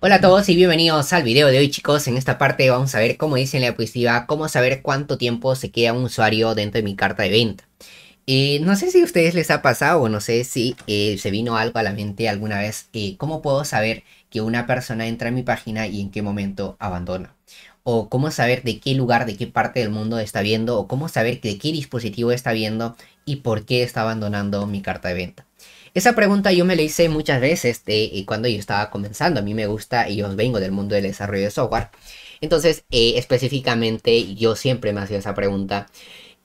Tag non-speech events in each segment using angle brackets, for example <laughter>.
Hola a todos y bienvenidos al video de hoy chicos, en esta parte vamos a ver cómo dice en la diapositiva cómo saber cuánto tiempo se queda un usuario dentro de mi carta de venta. no sé si a ustedes les ha pasado o no sé si eh, se vino algo a la mente alguna vez, eh, cómo puedo saber que una persona entra en mi página y en qué momento abandona. O cómo saber de qué lugar, de qué parte del mundo está viendo, o cómo saber de qué dispositivo está viendo y por qué está abandonando mi carta de venta. Esa pregunta yo me la hice muchas veces y este, eh, cuando yo estaba comenzando. A mí me gusta y yo vengo del mundo del desarrollo de software. Entonces, eh, específicamente, yo siempre me hacía esa pregunta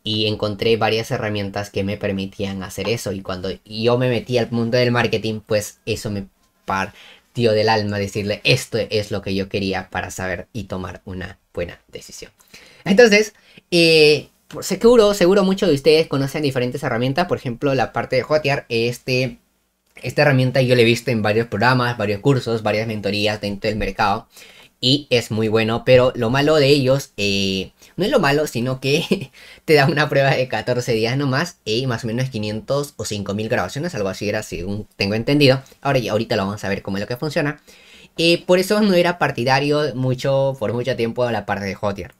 y encontré varias herramientas que me permitían hacer eso. Y cuando yo me metí al mundo del marketing, pues eso me partió del alma decirle esto es lo que yo quería para saber y tomar una buena decisión. Entonces, eh, seguro, seguro muchos de ustedes conocen diferentes herramientas, por ejemplo, la parte de hotear este esta herramienta yo la he visto en varios programas, varios cursos, varias mentorías dentro del mercado y es muy bueno, pero lo malo de ellos, eh, no es lo malo, sino que <laughs> te da una prueba de 14 días nomás y más o menos 500 o 5000 grabaciones, algo así era según tengo entendido. Ahora ya ahorita lo vamos a ver cómo es lo que funciona. Eh, por eso no era partidario mucho, por mucho tiempo de la parte de Hotjar.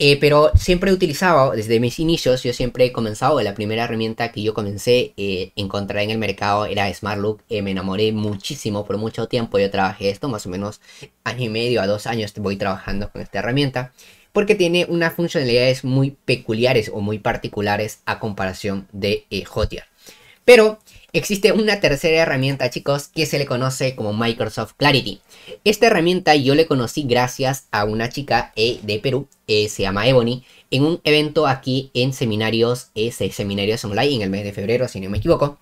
Eh, pero siempre utilizado desde mis inicios, yo siempre he comenzado, la primera herramienta que yo comencé a eh, encontrar en el mercado era SmartLook, eh, me enamoré muchísimo por mucho tiempo, yo trabajé esto más o menos año y medio a dos años voy trabajando con esta herramienta, porque tiene unas funcionalidades muy peculiares o muy particulares a comparación de Hotjar. Pero Existe una tercera herramienta, chicos, que se le conoce como Microsoft Clarity. Esta herramienta yo le conocí gracias a una chica eh, de Perú, eh, se llama Ebony, en un evento aquí en seminarios, eh, seminarios online en el mes de febrero, si no me equivoco.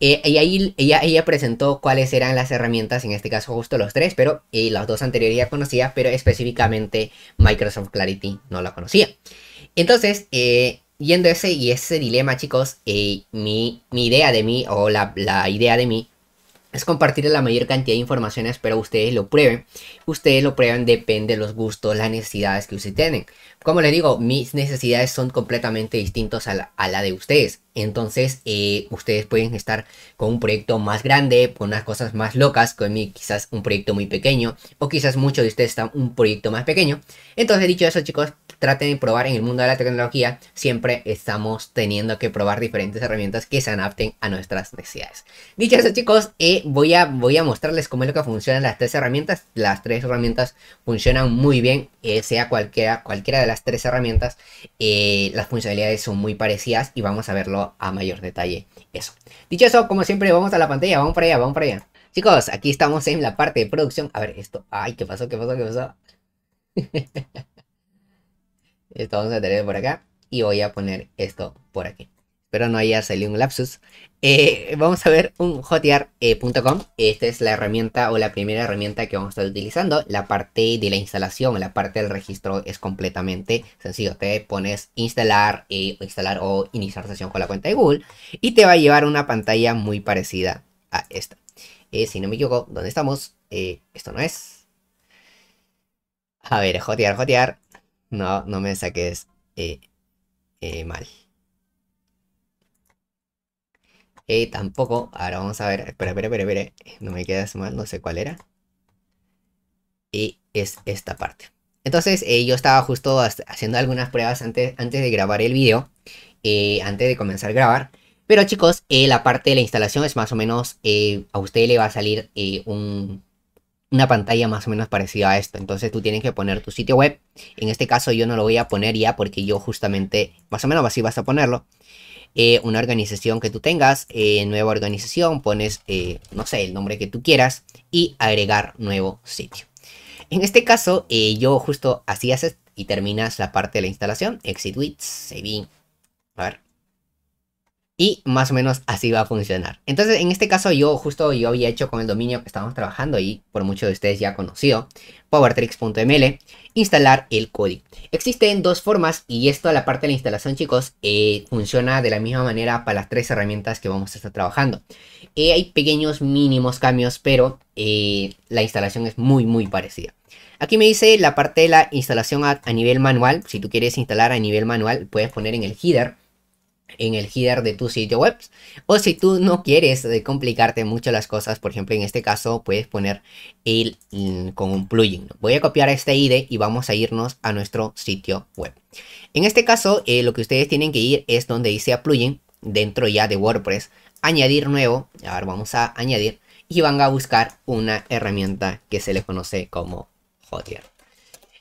y ahí ella, presentó cuáles eran las herramientas, en este caso justo los tres, pero las dos anteriores ya conocía, pero específicamente Microsoft Clarity no la conocía. Entonces, eh, yendo ese y ese dilema, chicos, mi, idea de mí, o la, idea de mí, es compartir la mayor cantidad de informaciones, pero ustedes lo prueben. Ustedes lo prueben, depende de los gustos, las necesidades que ustedes tienen. Como les digo, mis necesidades son completamente distintas a la, a la de ustedes. Entonces, eh, ustedes pueden estar con un proyecto más grande, con unas cosas más locas, con quizás un proyecto muy pequeño, o quizás muchos de ustedes están un proyecto más pequeño. Entonces, dicho eso, chicos, traten de probar en el mundo de la tecnología. Siempre estamos teniendo que probar diferentes herramientas que se adapten a nuestras necesidades. Dicho eso, chicos, eh, voy, a, voy a mostrarles cómo es lo que funcionan las tres herramientas. Las tres herramientas funcionan muy bien, eh, sea cualquiera, cualquiera de las tres herramientas. las funcionalidades son muy parecidas y vamos a verlo a mayor detalle eso. Dicho eso, como siempre, vamos a la pantalla, vamos para allá, vamos para allá. Chicos, aquí estamos en la parte de producción. A ver, esto. Ay, ¿qué pasó? ¿Qué pasó? Que pasó? <laughs> esto vamos a tener por acá. Y voy a poner esto por aquí. Pero no haya salido un lapsus. Eh, vamos a ver un hotear.com. Eh, esta es la herramienta o la primera herramienta que vamos a estar utilizando. La parte de la instalación, la parte del registro es completamente sencillo. Te pones instalar, eh, o instalar o iniciar sesión con la cuenta de Google y te va a llevar una pantalla muy parecida a esta. si no me equivoco, ¿dónde estamos? esto no es. A ver, hotear, hotear. No, no me saques mal tampoco, ahora vamos a ver, espera, espera, espera, eh, no me queda mal, no sé cuál era. Y es esta parte. Entonces eh, yo estaba justo haciendo algunas pruebas antes, antes de grabar el video, eh, antes de comenzar a grabar. Pero chicos, la parte de la instalación es más o menos, a usted le va a salir una pantalla más o menos parecida a esto. Entonces tú tienes que poner tu sitio web. En este caso yo no lo voy a poner ya porque yo justamente, más o menos así vas a ponerlo. Eh, una organización que tú tengas, eh, nueva organización, pones, eh, no sé, el nombre que tú quieras y agregar nuevo sitio. En este caso, yo justo así haces y terminas la parte de la instalación, exit with saving, a ver, y más o menos así va a funcionar. Entonces, en este caso, yo justo yo había hecho con el dominio que estamos trabajando y por muchos de ustedes ya conocido, powertricks.ml, instalar el código. Existen dos formas y esto, a la parte de la instalación, chicos, eh, funciona de la misma manera para las tres herramientas que vamos a estar trabajando. Eh, hay pequeños mínimos cambios, pero eh, la instalación es muy, muy parecida. Aquí me dice la parte de la instalación a nivel manual. Si tú quieres instalar a nivel manual, puedes poner en el header en el header de tu sitio web. O si tú no quieres eh, complicarte mucho las cosas, por ejemplo, en este caso puedes poner el, mm, con un plugin. Voy a copiar este ID y vamos a irnos a nuestro sitio web. En este caso, eh, lo que ustedes tienen que ir es donde dice a plugin, dentro ya de WordPress, añadir nuevo. a ver vamos a añadir y van a buscar una herramienta que se le conoce como Hotjar.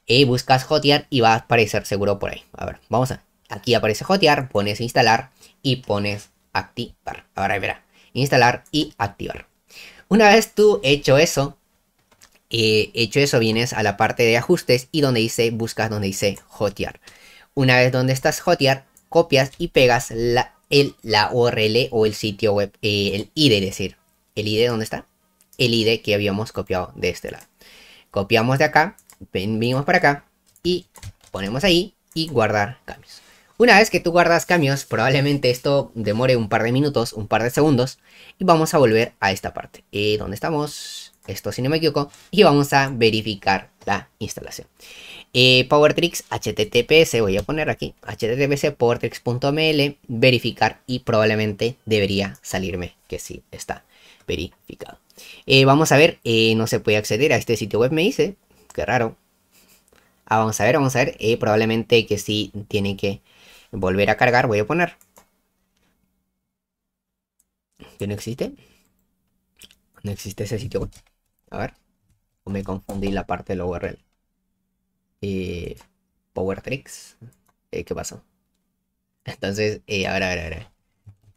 Y eh, buscas Hotjar y va a aparecer seguro por ahí. A ver, vamos a Aquí aparece jotear, pones instalar y pones activar. Ahora verá, instalar y activar. Una vez tú hecho eso, eh, hecho eso vienes a la parte de ajustes y donde dice, buscas donde dice hotear. Una vez donde estás hotear, copias y pegas la, el, la URL o el sitio web, eh, el ID, es decir, el ID dónde está, el ID que habíamos copiado de este lado. Copiamos de acá, venimos para acá y ponemos ahí y guardar cambios. Una vez que tú guardas cambios, probablemente esto demore un par de minutos, un par de segundos, y vamos a volver a esta parte, eh, donde estamos, esto si no me equivoco, y vamos a verificar la instalación. Eh, HTTPS, voy a poner aquí, HTTPS verificar, y probablemente debería salirme que sí está verificado. Eh, vamos a ver, eh, no se puede acceder a este sitio web, me dice, qué raro. Ah, vamos a ver, vamos a ver, eh, probablemente que sí tiene que Volver a cargar, voy a poner. ¿Que no existe? No existe ese sitio A ver. O me confundí la parte de la URL. Eh, PowerTricks. Eh, ¿Qué pasó? Entonces, eh, ahora, ahora, ahora.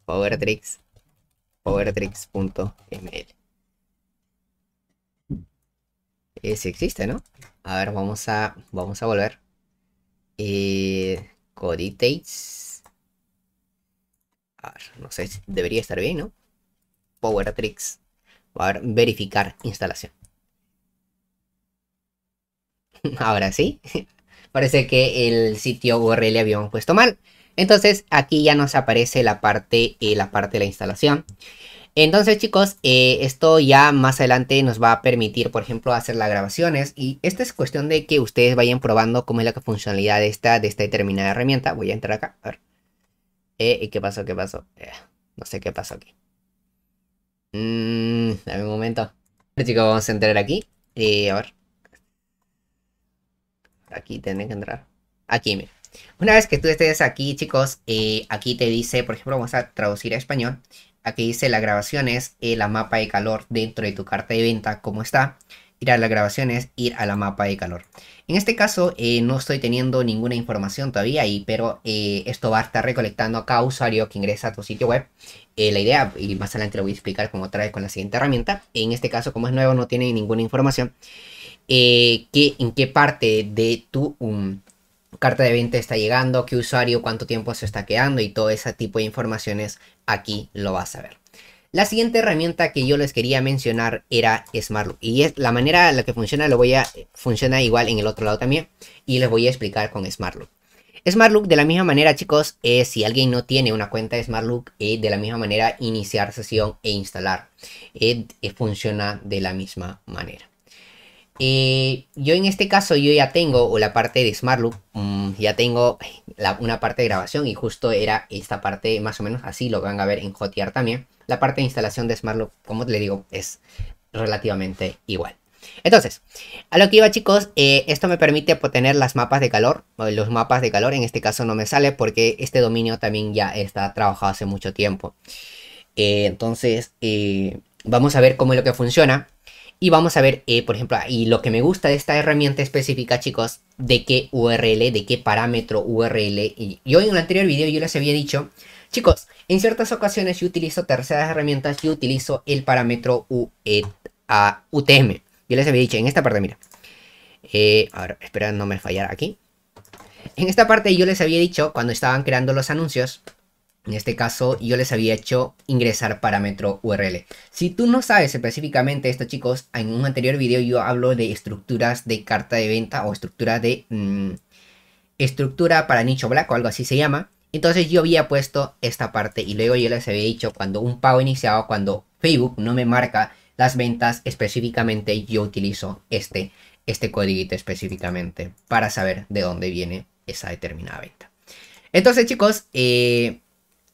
PowerTricks. PowerTricks.ml. Ese eh, existe, ¿no? A ver, vamos a, vamos a volver. Eh, Cody no sé, si debería estar bien, ¿no? Power Tricks. A ver, verificar instalación. <laughs> Ahora sí. <laughs> Parece que el sitio URL le habíamos puesto mal. Entonces aquí ya nos aparece la parte, eh, la parte de la instalación. Entonces chicos, eh, esto ya más adelante nos va a permitir, por ejemplo, hacer las grabaciones y esta es cuestión de que ustedes vayan probando cómo es la funcionalidad de esta, de esta determinada herramienta. Voy a entrar acá, a eh, ¿Qué pasó? ¿Qué pasó? Eh, no sé qué pasó aquí. Mmm, dame un momento. chicos, vamos a entrar aquí. a ver. Aquí tienen que entrar. Aquí, mira. Una vez que tú estés aquí, chicos, aquí te dice, por ejemplo, vamos a traducir a español. Aquí dice la grabación es la mapa de calor dentro de tu carta de venta, cómo está. Ir a la grabación es ir a la mapa de calor. En este caso eh, no estoy teniendo ninguna información todavía ahí, pero eh, esto va a estar recolectando a cada usuario que ingresa a tu sitio web. Eh, la idea, y más adelante lo voy a explicar como otra vez con la siguiente herramienta, en este caso como es nuevo no tiene ninguna información, en qué parte de tu... Mm, carta de venta está llegando, qué usuario, cuánto tiempo se está quedando y todo ese tipo de informaciones aquí lo vas a ver. La siguiente herramienta que yo les quería mencionar era SmartLook y es la manera en la que funciona lo voy a funciona igual en el otro lado también y les voy a explicar con SmartLook. SmartLook de la misma manera chicos, es si alguien no tiene una cuenta de SmartLook Look, eh, de la misma manera iniciar sesión e instalar. Eh, eh, funciona de la misma manera. Eh, yo en este caso yo ya tengo o la parte de Smartloop Loop, mm, ya tengo eh, una parte de grabación y justo era esta parte más o menos así, lo van a ver en Hotjar también. La parte de instalación de Smartloop como le digo, es relativamente igual. Entonces, a lo que iba chicos, eh, esto me permite tener las mapas de calor, los mapas de calor, en este caso no me sale porque este dominio también ya está trabajado hace mucho tiempo. entonces, vamos a ver cómo es lo que funciona. Y vamos a ver, eh, por ejemplo, y lo que me gusta de esta herramienta específica, chicos, de qué URL, de qué parámetro URL. Y yo en un anterior video yo les había dicho, chicos, en ciertas ocasiones yo utilizo terceras herramientas, yo utilizo el parámetro e, a UTM. Yo les había dicho, en esta parte, mira. ahora, eh, a ver, espera no me fallar aquí. En esta parte yo les había dicho, cuando estaban creando los anuncios, en este caso yo les había hecho ingresar parámetro URL. Si tú no sabes específicamente esto chicos, en un anterior video yo hablo de estructuras de carta de venta o estructura de... Mm, estructura para nicho blanco, algo así se llama. Entonces yo había puesto esta parte y luego yo les había dicho cuando un pago iniciado, cuando Facebook no me marca las ventas específicamente, yo utilizo este, este código específicamente para saber de dónde viene esa determinada venta. Entonces chicos, eh,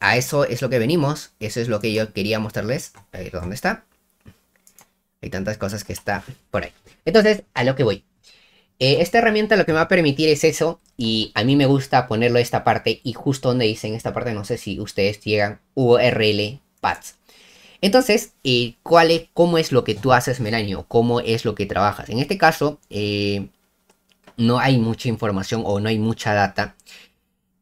a eso es lo que venimos, eso es lo que yo quería mostrarles. A ver dónde está. Hay tantas cosas que está por ahí. Entonces, a lo que voy. Eh, esta herramienta lo que me va a permitir es eso, y a mí me gusta ponerlo esta parte, y justo donde dice en esta parte, no sé si ustedes llegan URL pads. Entonces, eh, ¿cuál ¿cómo es lo que tú haces, Melanio? ¿Cómo es lo que trabajas? En este caso, eh, no hay mucha información o no hay mucha data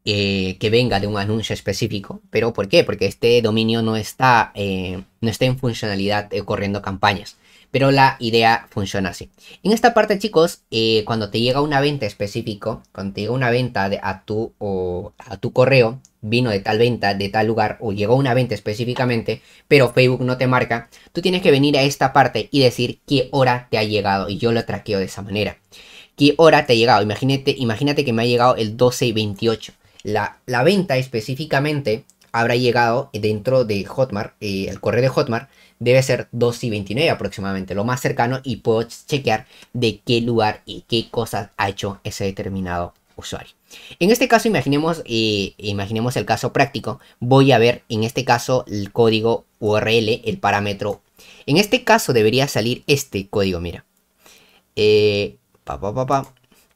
eh, que venga de un anuncio específico. ¿Pero por qué? Porque este dominio no está, eh, no está en funcionalidad eh, corriendo campañas. Pero la idea funciona así. En esta parte, chicos, cuando te llega una venta específico, cuando te llega una venta a, tu, o, a tu correo, vino de tal venta, de tal lugar, o llegó una venta específicamente, pero Facebook no te marca, tú tienes que venir a esta parte y decir qué hora te ha llegado. Y yo lo traqueo de esa manera. ¿Qué hora te ha llegado? Imagínate, imagínate que me ha llegado el 12 y 28 la, venta específicamente habrá llegado dentro de Hotmart, eh, el correo de Hotmart debe ser 2 y 29 aproximadamente, lo más cercano y puedo chequear de qué lugar y qué cosas ha hecho ese determinado usuario. En este caso imaginemos, eh, imaginemos el caso práctico, voy a ver en este caso el código URL, el parámetro. En este caso debería salir este código, mira. Eh,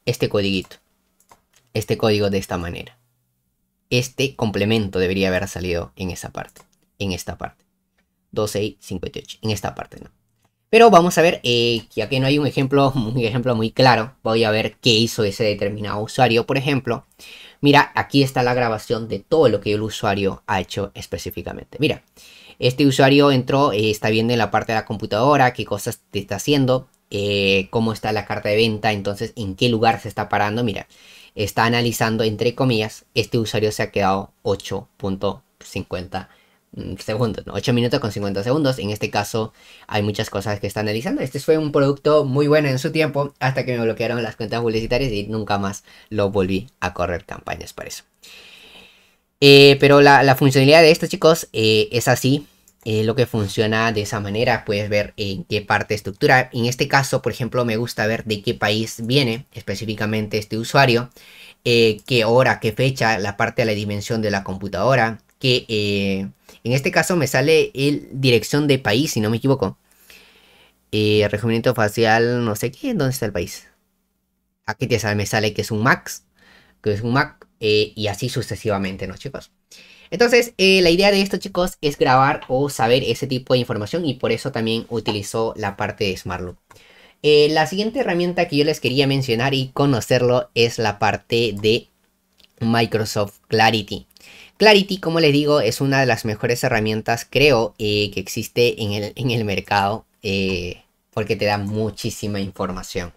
este codiguito. Este código de esta manera este complemento debería haber salido en esa parte, en esta parte. 12 58, en esta parte no. Pero vamos a ver, eh, ya que no hay un ejemplo, muy claro, voy a ver qué hizo ese determinado usuario. Por ejemplo, mira, aquí está la grabación de todo lo que el usuario ha hecho específicamente. Mira, este usuario entró, eh, está viendo en la parte de la computadora qué cosas te está haciendo, eh, cómo está la carta de venta, entonces en qué lugar se está parando. Mira, está analizando, entre comillas, este usuario se ha quedado 8.50 mm, segundos, 8 minutos con 50 segundos. En este caso hay muchas cosas que está analizando. Este fue un producto muy bueno en su tiempo hasta que me bloquearon las cuentas publicitarias y nunca más lo volví a correr campañas para eso. Eh, pero la, funcionalidad de esto, chicos, eh, es así. Eh, lo que funciona de esa manera, puedes ver en qué parte estructura. En este caso, por ejemplo, me gusta ver de qué país viene específicamente este usuario, eh, qué hora, qué fecha, la parte de la dimensión de la computadora, que eh, en este caso me sale el dirección de país, si no me equivoco. regimiento facial, no sé qué, ¿dónde está el país? Aquí te sale, me sale que es un Mac. que es un Mac, y así sucesivamente, ¿no, chicos? Entonces, eh, la idea de esto, chicos, es grabar o saber ese tipo de información y por eso también utilizo la parte de SmartLoop. Eh, la siguiente herramienta que yo les quería mencionar y conocerlo es la parte de Microsoft Clarity. Clarity, como les digo, es una de las mejores herramientas, creo, eh, que existe en el, mercado porque te da muchísima información.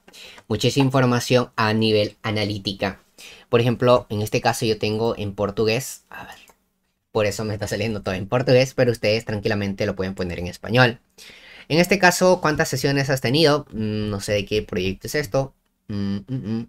Muchísima información a nivel analítica. Por ejemplo, en este caso yo tengo en portugués, a ver, por eso me está saliendo todo en portugués, pero ustedes tranquilamente lo pueden poner en español. En este caso, ¿cuántas sesiones has tenido? Mm, no sé de qué proyecto es esto. Mm, mm,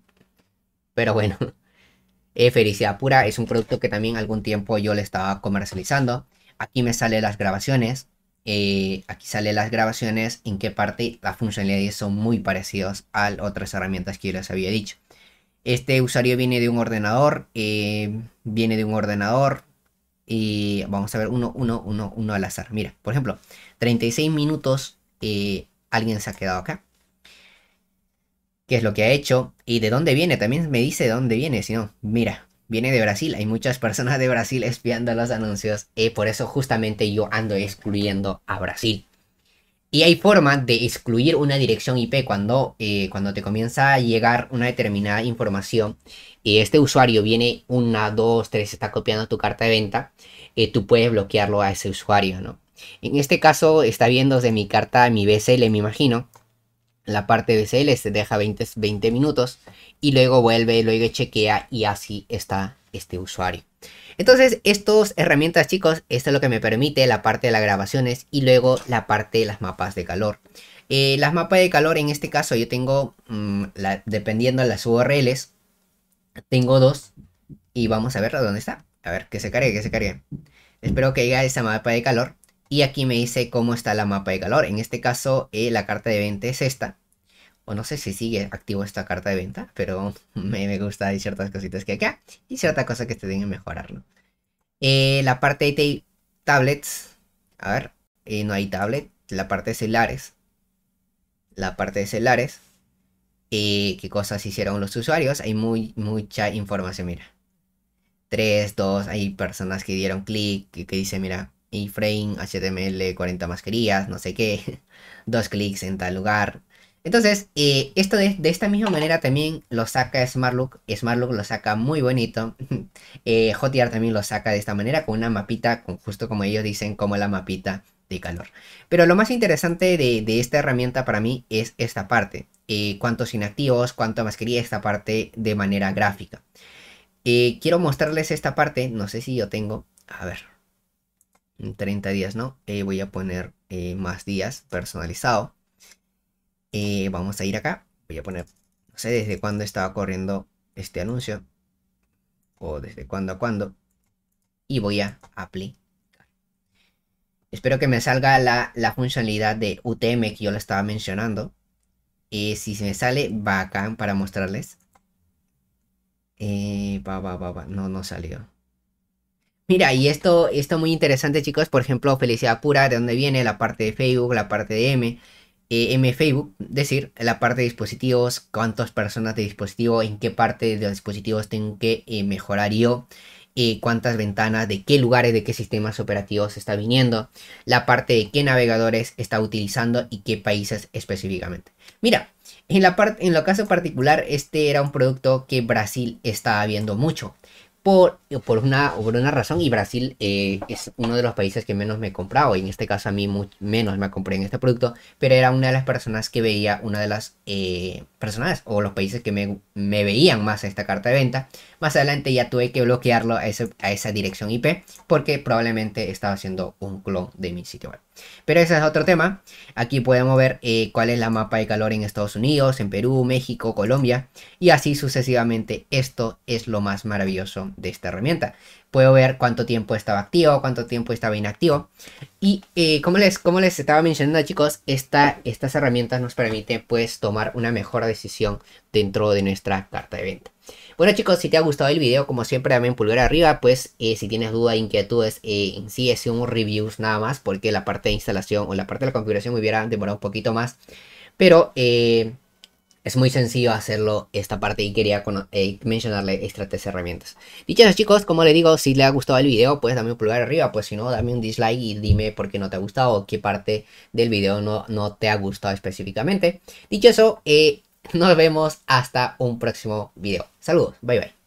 pero bueno, <laughs> eh, Felicidad Pura es un producto que también algún tiempo yo le estaba comercializando. Aquí me salen las grabaciones. Eh, aquí salen las grabaciones en qué parte las funcionalidades son muy parecidas a otras herramientas que yo les había dicho. Este usuario viene de un ordenador, eh, viene de un ordenador, y vamos a ver uno, uno, uno, uno al azar. Mira, por ejemplo, 36 minutos y eh, alguien se ha quedado acá. ¿Qué es lo que ha hecho? ¿Y de dónde viene? También me dice de dónde viene. Si no, mira, viene de Brasil. Hay muchas personas de Brasil <laughs> espiando los anuncios. Y eh, por eso justamente yo ando excluyendo a Brasil. Y hay forma de excluir una dirección IP cuando, eh, cuando te comienza a llegar una determinada información. y este usuario viene una, dos, tres, está copiando tu carta de venta. Eh, tú puedes bloquearlo a ese usuario, ¿no? En este caso está viendo desde mi carta, mi BCL, me imagino. La parte BCL se deja 20, 20 minutos y luego vuelve, luego chequea y así está este usuario. Entonces, estas herramientas, chicos, esto es lo que me permite la parte de las grabaciones y luego la parte de las mapas de calor. Eh, las mapas de calor, en este caso, yo tengo, mm, dependiendo de las URLs, tengo dos. Y vamos a ver dónde está. A ver, que se cargue, que se cargue. Espero que llegue esa mapa de calor. Y aquí me dice cómo está la mapa de calor. En este caso, eh, la carta de venta es esta o no sé si sigue activo esta carta de venta, pero <laughs> me, me gusta, hay ciertas cositas que acá ah, y cierta cosa que te que mejorarlo. Eh, la parte de tablets, a ver, eh, no hay tablet, la parte de celulares, la parte de celulares, eh, qué cosas hicieron los usuarios, hay muy, mucha información, mira. Tres... Dos... hay personas que dieron clic, que, dice, mira, iframe, HTML, 40 mascarillas, no sé qué, <laughs> dos clics en tal lugar, entonces, eh, esto de, esta misma manera también lo saca Smartlook. Smartlook lo saca muy bonito. <laughs> eh, Hotjar también lo saca de esta manera, con una mapita, justo como ellos dicen, como la mapita de calor. Pero lo más interesante de, esta herramienta para mí es esta parte. Eh, cuántos inactivos, cuánto más quería esta parte de manera gráfica. Eh, quiero mostrarles esta parte, no sé si yo tengo, a ver, 30 días, ¿no? voy a poner más días personalizado. Eh, vamos a ir acá. Voy a poner, no sé desde cuándo estaba corriendo este anuncio. O desde cuándo a cuándo. Y voy a aplicar. Espero que me salga la, funcionalidad de UTM que yo la estaba mencionando. Y eh, si se me sale, va acá para mostrarles. Eh, va, va, va. No, no salió. Mira, y esto, esto muy interesante, chicos. Por ejemplo, Felicidad Pura, de dónde viene la parte de Facebook, la parte de M. Eh, en Facebook, decir la parte de dispositivos, cuántas personas de dispositivo, en qué parte de los dispositivos tengo que eh, mejorar yo, eh, cuántas ventanas, de qué lugares, de qué sistemas operativos está viniendo, la parte de qué navegadores está utilizando y qué países específicamente. Mira, en la parte, en lo caso particular, este era un producto que Brasil estaba viendo mucho por, una, por una razón y Brasil eh, es uno de los países que menos me he comprado y en este caso a mí menos me compré en este producto, pero era una de las personas que veía, una de las eh, personas o los países que me me veían más esta carta de venta. Más adelante ya tuve que bloquearlo a, esa dirección IP porque probablemente estaba haciendo un clon de mi sitio web. Pero ese es otro tema. Aquí podemos ver eh, cuál es la mapa de calor en Estados Unidos, en Perú, México, Colombia y así sucesivamente. Esto es lo más maravilloso de esta herramienta puedo ver cuánto tiempo estaba activo, cuánto tiempo estaba inactivo. Y eh, como, les, como les estaba mencionando chicos, esta, estas herramientas nos permiten pues tomar una mejor decisión dentro de nuestra carta de venta. Bueno chicos, si te ha gustado el video, como siempre dame un pulgar arriba, pues eh, si tienes dudas, inquietudes, eh, en sí es un reviews nada más, porque la parte de instalación o la parte de la configuración me hubiera demorado un poquito más, pero es muy sencillo hacerlo esta parte y quería eh, mencionarle estas tres herramientas. Dicho eso chicos, como le digo, si le ha gustado el video, pues dame un pulgar arriba, pues si no, dame un dislike y dime por qué no te ha gustado o qué parte del video no, no te ha gustado específicamente. Dicho eso, eh, <laughs> nos vemos hasta un próximo video. Saludos, bye bye.